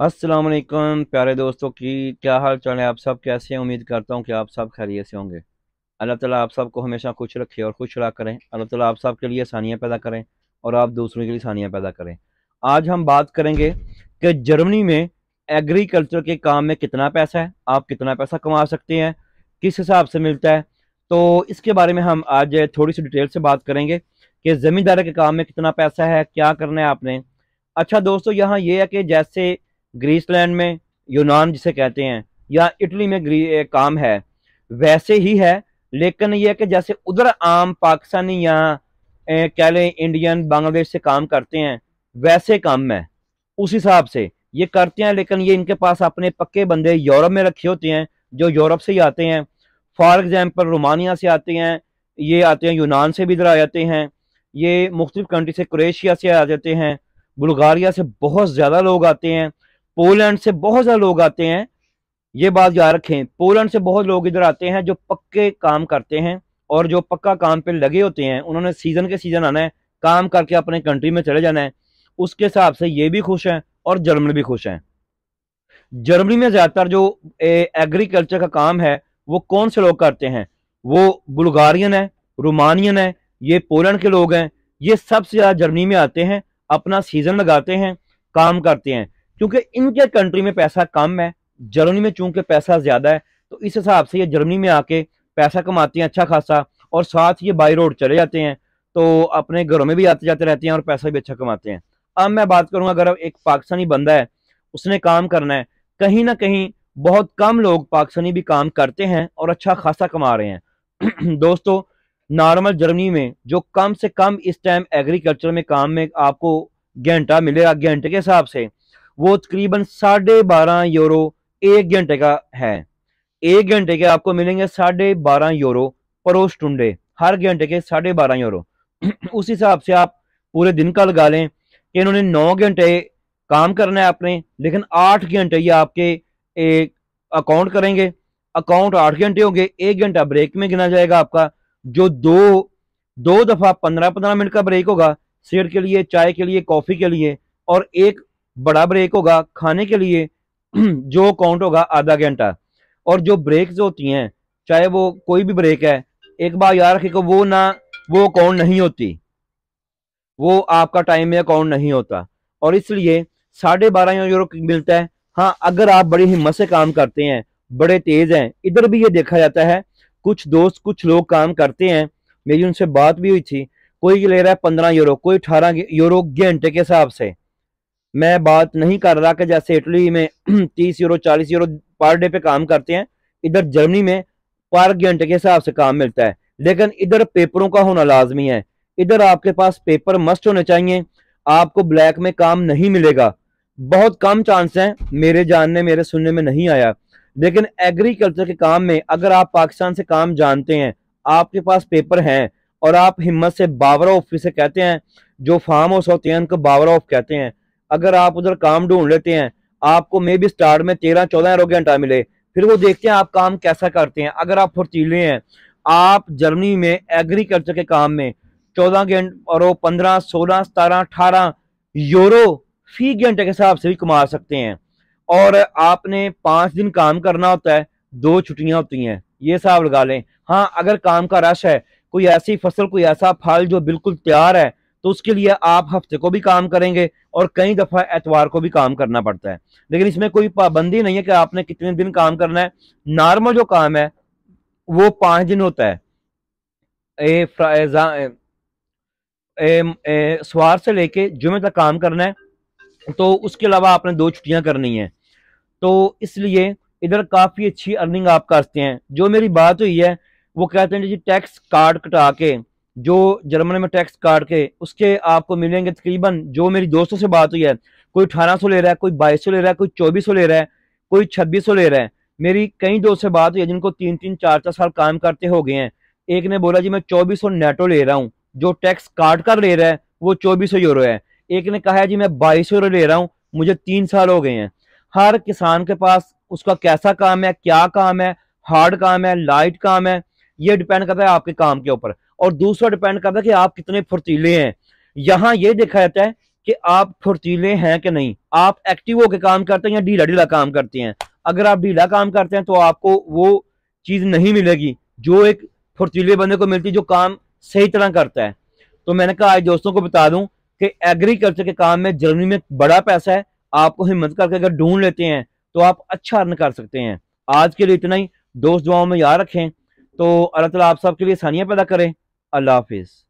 अस्सलाम वालेकुम प्यारे दोस्तों की क्या हाल चाल है आप सब कैसे हैं उम्मीद करता हूँ कि आप सब खैरियत से होंगे अल्लाह ताला आप सबको हमेशा खुश रखे और खुश रहा करें अल्लाह ताला आप सब के लिए आसानियाँ पैदा करें और आप दूसरों के लिए आसानियाँ पैदा करें आज हम बात करेंगे कि जर्मनी में एग्रीकल्चर के काम में कितना पैसा है आप कितना पैसा कमा सकते हैं किस हिसाब से मिलता है तो इसके बारे में हम आज थोड़ी सी डिटेल से बात करेंगे कि ज़मींदार के काम में कितना पैसा है क्या करना है आपने अच्छा दोस्तों यहाँ ये है कि जैसे ग्रीस लैंड में यूनान जिसे कहते हैं या इटली में काम है वैसे ही है लेकिन यह कि जैसे उधर आम पाकिस्तानी या कह लें इंडियन बांग्लादेश से काम करते हैं वैसे काम है उस हिसाब से ये करते हैं लेकिन ये इनके पास अपने पक्के बंदे यूरोप में रखे होते हैं जो यूरोप से ही आते हैं फॉर एग्जाम्पल रोमानिया से आते हैं ये आते हैं यूनान से भी इधर आ जाते हैं ये मुख्तलिफ कंट्री से क्रोएशिया से आ जाते हैं बुल्गारिया से बहुत ज़्यादा लोग आते हैं पोलैंड से बहुत ज़्यादा लोग आते हैं ये बात याद रखें पोलैंड से बहुत लोग इधर आते हैं जो पक्के काम करते हैं और जो पक्का काम पे लगे होते हैं उन्होंने सीज़न के सीज़न आना है काम करके अपने कंट्री में चले जाना है उसके हिसाब से ये भी खुश हैं और जर्मनी भी खुश हैं जर्मनी में ज़्यादातर जो एग्रीकल्चर का काम है वो कौन से लोग करते हैं वो बुल्गारियन है रोमानियन है ये पोलैंड के लोग हैं ये सबसे ज़्यादा जर्मनी में आते हैं अपना सीज़न लगाते हैं काम करते हैं क्योंकि इनके कंट्री में पैसा कम है जर्मनी में चूंकि पैसा ज़्यादा है तो इस हिसाब से ये जर्मनी में आके पैसा कमाते हैं अच्छा खासा और साथ ये बाई रोड चले जाते हैं तो अपने घरों में भी आते जाते रहते हैं और पैसा भी अच्छा कमाते हैं अब मैं बात करूंगा अगर एक पाकिस्तानी बंदा है उसने काम करना है कहीं ना कहीं बहुत कम लोग पाकिस्तानी भी काम करते हैं और अच्छा खासा कमा रहे हैं दोस्तों नॉर्मल जर्मनी में जो कम से कम इस टाइम एग्रीकल्चर में काम में आपको घंटा मिलेगा घंटे के हिसाब से वो तकरीबन साढ़े बारह यूरो एक घंटे का है एक घंटे के आपको मिलेंगे साढ़े बारह यूरो परोस टुंडे हर घंटे के साढ़े बारह यूरो उस हिसाब से आप पूरे दिन का लगा लें कि इन्होंने नौ घंटे काम करना है आपने लेकिन आठ घंटे ये आपके एक अकाउंट करेंगे अकाउंट आठ घंटे होंगे एक घंटा ब्रेक में गिना जाएगा आपका जो दो दो दफ़ा पंद्रह पंद्रह मिनट का ब्रेक होगा सेट के लिए चाय के लिए कॉफ़ी के लिए और एक बड़ा ब्रेक होगा खाने के लिए जो काउंट होगा आधा घंटा और जो ब्रेक्स होती हैं चाहे वो कोई भी ब्रेक है एक बार याद रखे वो ना वो काउंट नहीं होती वो आपका टाइम में अकाउंट नहीं होता और इसलिए साढ़े बारह यूरो मिलता है हाँ अगर आप बड़ी हिम्मत से काम करते हैं बड़े तेज हैं इधर भी ये देखा जाता है कुछ दोस्त कुछ लोग काम करते हैं मेरी उनसे बात भी हुई थी कोई ले रहा है पंद्रह यूरो कोई अठारह यूरो घंटे के हिसाब से मैं बात नहीं कर रहा कि जैसे इटली में तीस यूरो चालीस यूरो पर डे पे काम करते हैं इधर जर्मनी में पर घंटे के हिसाब से काम मिलता है लेकिन इधर पेपरों का होना लाजमी है इधर आपके पास पेपर मस्ट होने चाहिए आपको ब्लैक में काम नहीं मिलेगा बहुत कम चांस है मेरे जानने मेरे सुनने में नहीं आया लेकिन एग्रीकल्चर के काम में अगर आप पाकिस्तान से काम जानते हैं आपके पास पेपर हैं और आप हिम्मत से बावरा ऑफ से कहते हैं जो फार्म हाउस होते हैं उनको बावरा ऑफ कहते हैं अगर आप उधर काम ढूंढ लेते हैं आपको मे बी स्टार्ट में तेरह चौदह एरो घंटा मिले फिर वो देखते हैं आप काम कैसा करते हैं अगर आप फुर्तीले हैं आप जर्मनी में एग्रीकल्चर के काम में चौदह घंटे और पंद्रह सोलह सतारह अठारह यूरो फी घंटे के हिसाब से भी कमा सकते हैं और आपने पाँच दिन काम करना होता है दो छुट्टियां होती हैं ये हिसाब लगा लें हाँ अगर काम का रश है कोई ऐसी फसल कोई ऐसा फल जो बिल्कुल तैयार है तो उसके लिए आप हफ्ते को भी काम करेंगे और कई दफ़ा एतवार को भी काम करना पड़ता है लेकिन इसमें कोई पाबंदी नहीं है कि आपने कितने दिन काम करना है नॉर्मल जो काम है वो पांच दिन होता है ए, ए, ए सवार से लेके जुमे तक काम करना है तो उसके अलावा आपने दो छुट्टियां करनी है तो इसलिए इधर काफ़ी अच्छी अर्निंग आप करते हैं जो मेरी बात हुई है वो कहते हैं जी टैक्स कार्ड कटा के जो जर्मनी में टैक्स काट के उसके आपको मिलेंगे तकरीबन जो मेरी दोस्तों से बात हुई है कोई अठारह सौ ले रहा है कोई बाईस सौ ले रहा है कोई चौबीस सौ ले रहा है कोई छब्बीस सौ ले रहा है मेरी कई दोस्त से बात हुई है जिनको तीन तीन चार चार साल काम करते हो गए हैं एक ने बोला जी मैं चौबीस सौ नेटो ले रहा हूँ जो टैक्स काट कर ले रहा है वो चौबीस सौ यूरो है एक ने कहा है जी मैं बाईस सौ यूरो ले रहा हूँ मुझे तीन साल हो गए हैं हर किसान के पास उसका कैसा काम है क्या काम है हार्ड काम है लाइट काम है ये डिपेंड करता है आपके काम के ऊपर और दूसरा डिपेंड करता है कि आप कितने फुर्तीले हैं यहाँ ये देखा जाता है कि आप फुर्तीले हैं कि नहीं आप एक्टिव होकर काम करते हैं या ढीला ढीला काम करते हैं अगर आप ढीला काम करते हैं तो आपको वो चीज़ नहीं मिलेगी जो एक फुर्तीले बंदे को मिलती जो काम सही तरह करता है तो मैंने कहा आज दोस्तों को बता दूं कि एग्रीकल्चर के काम में जर्मनी में बड़ा पैसा है आपको हिम्मत करके अगर ढूंढ लेते हैं तो आप अच्छा अर्न कर सकते हैं आज के लिए इतना ही दोस्त दुआओं में याद रखें तो अल्लाह ताला आप सबके लिए आसानियां पैदा करें अल्लाह हाफिज़